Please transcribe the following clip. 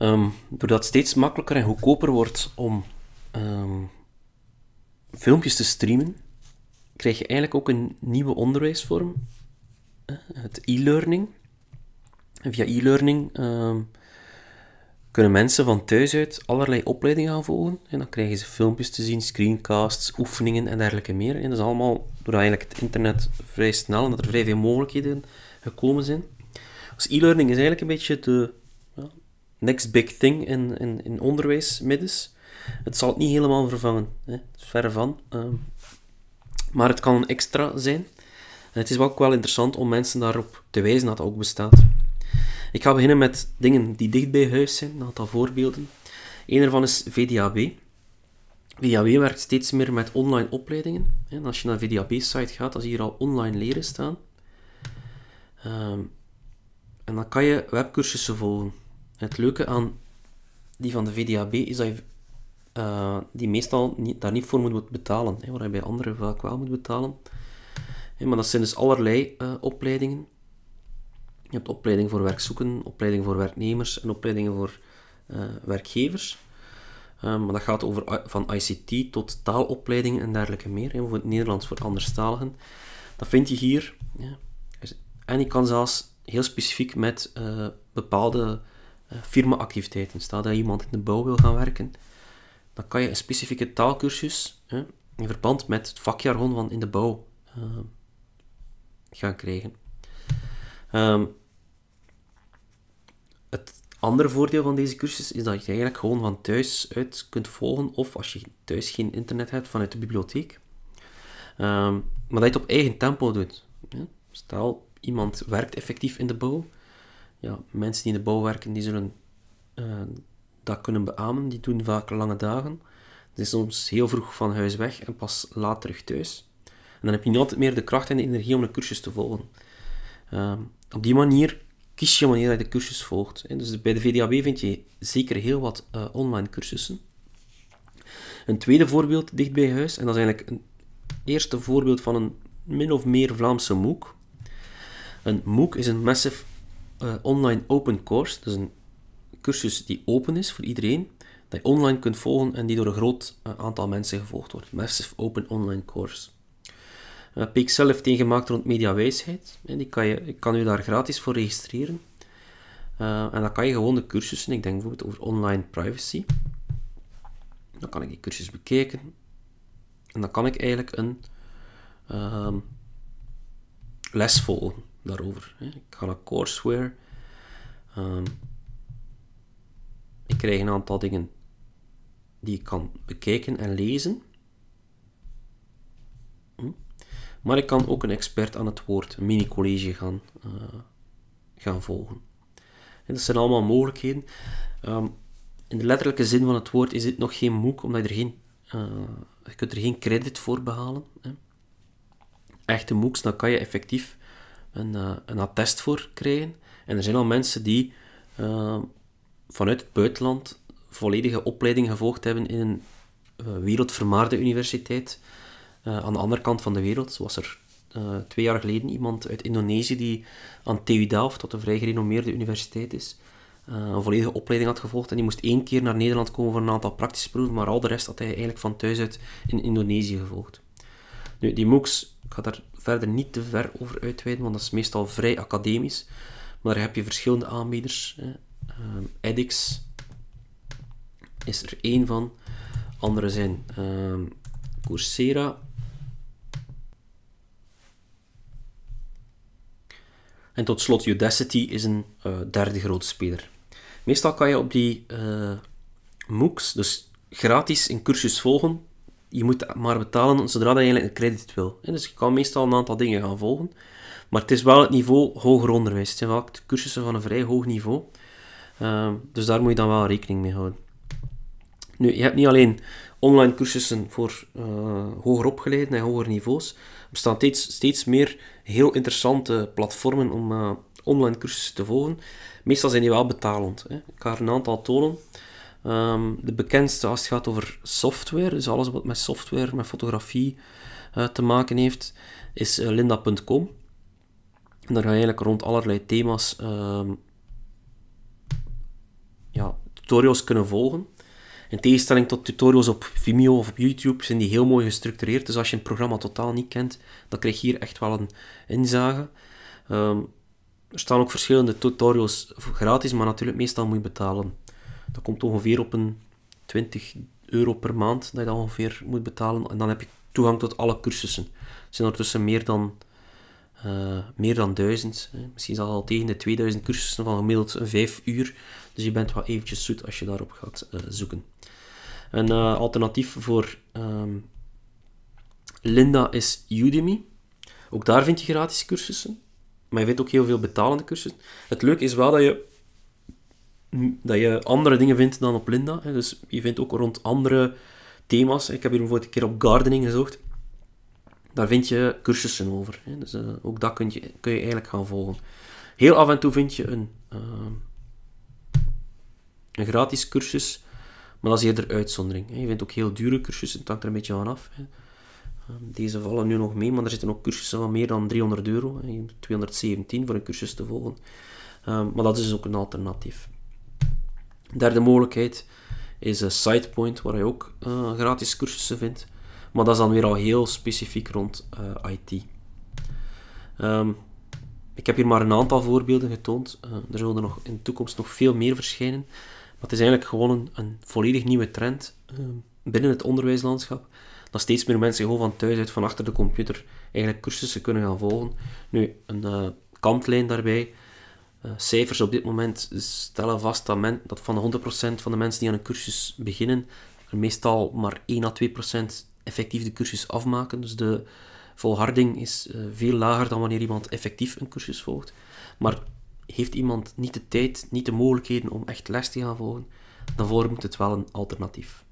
Ehm, doordat het steeds makkelijker en goedkoper wordt om ehm, filmpjes te streamen, krijg je eigenlijk ook een nieuwe onderwijsvorm, eh, het e-learning. via e-learning ehm, kunnen mensen van thuis uit allerlei opleidingen gaan volgen. En dan krijgen ze filmpjes te zien, screencasts, oefeningen en dergelijke meer. En dat is allemaal doordat eigenlijk het internet vrij snel en dat er vrij veel mogelijkheden gekomen zijn. Dus e-learning is eigenlijk een beetje de next big thing in, in, in onderwijs middens. Het zal het niet helemaal vervangen, hè. verre van. Ehm, maar het kan een extra zijn. En het is ook wel interessant om mensen daarop te wijzen dat het ook bestaat. Ik ga beginnen met dingen die dicht bij huis zijn, een aantal voorbeelden. Een ervan is VDAB. VDAB werkt steeds meer met online opleidingen. als je naar de VDAB-site gaat, dan zie je hier al online leren staan. Ehm, en dan kan je webcursussen volgen het leuke aan die van de VDAB is dat je eh, die meestal niet, daar niet voor moet betalen, hè, waar je bij anderen vaak wel moet betalen. maar dat zijn dus allerlei eh, opleidingen. Je hebt opleiding voor werkzoeken, opleiding voor werknemers en opleidingen voor eh, werkgevers. maar dat gaat over van ICT tot taalopleidingen en dergelijke meer. bijvoorbeeld voor het Nederlands voor anderstaligen. Dat vind je hier. Ja. Dus- en je kan zelfs heel specifiek met bepaalde eh, firmaactiviteiten. Stel dat iemand in de bouw wil gaan werken, dan kan je een specifieke taalkursus hè, in verband met het vakjargon van in de bouw eh, gaan krijgen. Ehm, het andere voordeel van deze cursus is dat je eigenlijk gewoon van thuis uit kunt volgen, of als je thuis geen internet hebt, vanuit de bibliotheek. Ehm, maar dat je het op eigen tempo doet. Hè. Stel, iemand werkt effectief in de bouw, ja, mensen die in de bouw werken, die zullen uh, dat kunnen beamen. Die doen vaak lange dagen. Die is soms heel vroeg van huis weg en pas laat terug thuis. En dan heb je niet altijd meer de kracht en de energie om de cursus te volgen. Ehm, op die manier kies je wanneer je de cursus volgt. Hè. Dus bij de VDAB vind je zeker heel wat eh, online cursussen. Een tweede voorbeeld dicht bij huis, en dat is eigenlijk een eerste voorbeeld van een min of meer Vlaamse MOOC. Een MOOC is een Massive eh, online open course. dus een cursus die open is voor iedereen, dat je online kunt volgen en die door een groot eh, aantal mensen gevolgd wordt. Massive Open Online Course. Pixel heeft een gemaakt rond mediawijsheid. Hè, die kan je, ik kan u daar gratis voor registreren. Eh, en dan kan je gewoon de cursussen, ik denk bijvoorbeeld over online privacy. Dan kan ik die cursus bekijken. En dan kan ik eigenlijk een ehm, les volgen daarover. Hè. Ik ga naar courseware. Ehm, ik krijg een aantal dingen die ik kan bekijken en lezen. Hm? Maar ik kan ook een expert aan het woord, een mini-college gaan, eh, gaan volgen. En dat zijn allemaal mogelijkheden. Ehm, in de letterlijke zin van het woord is dit nog geen MOOC, omdat je er geen, uh, je kunt er geen credit voor behalen. Hè. Echte MOOCs, dan kan je effectief een, eh, een attest voor krijgen. En er zijn al mensen die eh, vanuit het buitenland volledige opleiding gevolgd hebben in een eh, wereldvermaarde universiteit aan de andere kant van de wereld. was er twee jaar geleden iemand uit Indonesië die aan TU Delft, tot een vrij gerenommeerde universiteit is, een volledige opleiding had gevolgd. En die moest één keer naar Nederland komen voor een aantal praktische proeven, maar al de rest had hij eigenlijk van thuis uit in Indonesië gevolgd. Nu, die MOOCs ik ga daar verder niet te ver over uitweiden, want dat is meestal vrij academisch. Maar daar heb je verschillende aanbieders. Um, edX is er één van. Andere zijn ehm, Coursera. En tot slot Udacity is een eh, derde grote speler. Meestal kan je op die eh, MOOCs, dus gratis een cursus volgen je moet maar betalen zodra je eigenlijk een credit wil. Dus je kan meestal een aantal dingen gaan volgen. Maar het is wel het niveau hoger onderwijs. Het zijn vaak cursussen van een vrij hoog niveau. Ehm, dus daar moet je dan wel rekening mee houden. Nu, je hebt niet alleen online cursussen voor eh, hoger opgeleiden en hoger niveaus. Er bestaan steeds, steeds meer heel interessante platformen om eh, online cursussen te volgen. Meestal zijn die wel betalend. Ik ga er een aantal tonen. Ehm, de bekendste als het gaat over software, dus alles wat met software, met fotografie eh, te maken heeft, is eh, linda.com. daar ga je eigenlijk rond allerlei thema's ehm, ja, tutorials kunnen volgen. In tegenstelling tot tutorials op Vimeo of op YouTube zijn die heel mooi gestructureerd. Dus als je een programma totaal niet kent, dan krijg je hier echt wel een inzage. Ehm, er staan ook verschillende tutorials gratis, maar natuurlijk meestal moet je betalen. Dat komt ongeveer op een 20 euro per maand dat je dat ongeveer moet betalen. En dan heb je toegang tot alle cursussen. Er zijn ondertussen meer dan, eh, meer dan duizend. Misschien is al tegen de 2000 cursussen van gemiddeld 5 uur. Dus je bent wel eventjes zoet als je daarop gaat eh, zoeken. Een eh, alternatief voor ehm, Linda is Udemy. Ook daar vind je gratis cursussen. Maar je vindt ook heel veel betalende cursussen. Het leuke is wel dat je dat je andere dingen vindt dan op Linda. Dus je vindt ook rond andere thema's. Ik heb hier bijvoorbeeld een keer op gardening gezocht. Daar vind je cursussen over. Dus eh, ook dat kun je, kun je eigenlijk gaan volgen. Heel af en toe vind je een, eh, een gratis cursus. Maar dat is eerder uitzondering. Je vindt ook heel dure cursussen. Dat hangt er een beetje van af. Ehm, deze vallen nu nog mee, maar er zitten ook cursussen van meer dan 300 euro. 217 voor een cursus te volgen. Ehm, maar dat is dus ook een alternatief. Derde mogelijkheid is sidepoint waar je ook uh, gratis cursussen vindt. Maar dat is dan weer al heel specifiek rond eh, IT. Ehm, ik heb hier maar een aantal voorbeelden getoond. Eh, er zullen er nog in de toekomst nog veel meer verschijnen. Maar het is eigenlijk gewoon een, volledig nieuwe trend ehm, binnen het onderwijslandschap. Dat steeds meer mensen gewoon van thuis uit, van achter de computer, eigenlijk cursussen kunnen gaan volgen. Nu, een kantlijn daarbij eh, cijfers op dit moment stellen vast dat, men, dat van de 100% van de mensen die aan een cursus beginnen, er meestal maar 1 à 2% effectief de cursus afmaken. Dus de volharding is eh, veel lager dan wanneer iemand effectief een cursus volgt. Maar heeft iemand niet de tijd, niet de mogelijkheden om echt les te gaan volgen, dan vormt het wel een alternatief.